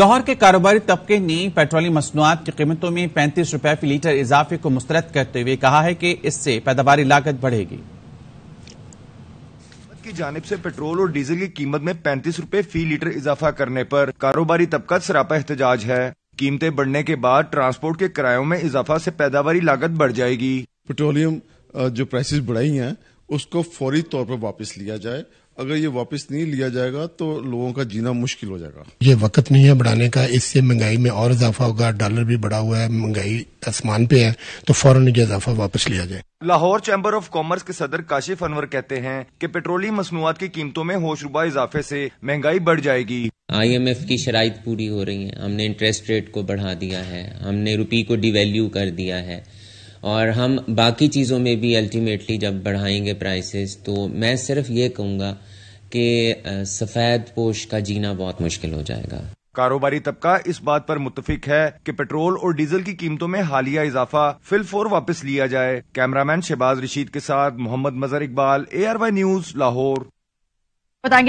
लाहौर के कारोबारी तबके ने पेट्रोलियम मसनूआत की कीमतों में पैंतीस रुपए फी लीटर इजाफे को मुस्तरद करते हुए कहा है कि इससे पैदावार लागत बढ़ेगी की जानब से पेट्रोल और डीजल की कीमत में पैंतीस रूपए फी लीटर इजाफा करने पर कारोबारी तबका सरापा एहतजाज है कीमतें बढ़ने के बाद ट्रांसपोर्ट के किरायों में इजाफा ऐसी पैदावार लागत बढ़ जाएगी पेट्रोलियम जो प्राइसिस बढ़ाई है उसको फौरी तौर पर वापस लिया जाए अगर ये वापस नहीं लिया जाएगा तो लोगों का जीना मुश्किल हो जाएगा ये वक्त नहीं है बढ़ाने का इससे महंगाई में और इजाफा होगा डॉलर भी बढ़ा हुआ है महंगाई आसमान पे है तो फौरन ये इजाफा वापस लिया जाए लाहौर चैम्बर ऑफ कॉमर्स के सदर काशिफ अनवर कहते हैं कि पेट्रोलियम मसनूआत की कीमतों में होशरुबा इजाफे से महंगाई बढ़ जाएगी आई एम एफ की शराइ पूरी हो रही है हमने इंटरेस्ट रेट को बढ़ा दिया है हमने रुपी को डिवेल्यू कर दिया है और हम बाकी चीज़ों में भी अल्टीमेटली जब बढ़ाएंगे प्राइसेस तो मैं सिर्फ ये कहूँगा कि सफ़ेद पोश का जीना बहुत मुश्किल हो जाएगा कारोबारी तबका इस बात पर मुतफिक है कि पेट्रोल और डीजल की कीमतों में हालिया इजाफा फिल फोर वापस लिया जाए कैमरामैन शहबाज रशीद के साथ मोहम्मद मजहर इकबाल ए न्यूज लाहौर बताएंगे